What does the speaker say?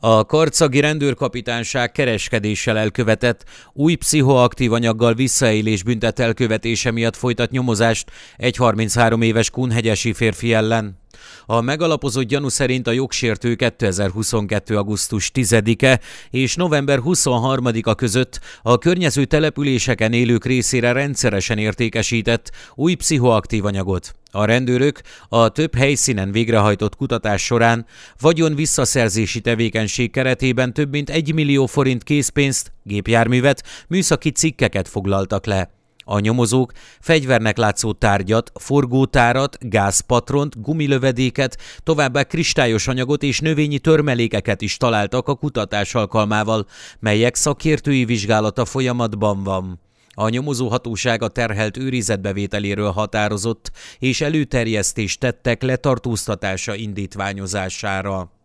A karcagi rendőrkapitányság kereskedéssel elkövetett új pszichoaktív anyaggal visszaélés büntet elkövetése miatt folytat nyomozást egy 33 éves kunhegyesi férfi ellen. A megalapozott gyanú szerint a jogsértő 2022. augusztus 10-e és november 23-a között a környező településeken élők részére rendszeresen értékesített új pszichoaktív anyagot. A rendőrök a több helyszínen végrehajtott kutatás során vagyon visszaszerzési tevékenység keretében több mint 1 millió forint készpénzt, gépjárművet, műszaki cikkeket foglaltak le. A nyomozók fegyvernek látszó tárgyat, forgótárat, gázpatront, gumilövedéket, továbbá kristályos anyagot és növényi törmelékeket is találtak a kutatás alkalmával, melyek szakértői vizsgálata folyamatban van. A nyomozóhatóság a terhelt őrizetbevételéről határozott, és előterjesztést tettek letartóztatása indítványozására.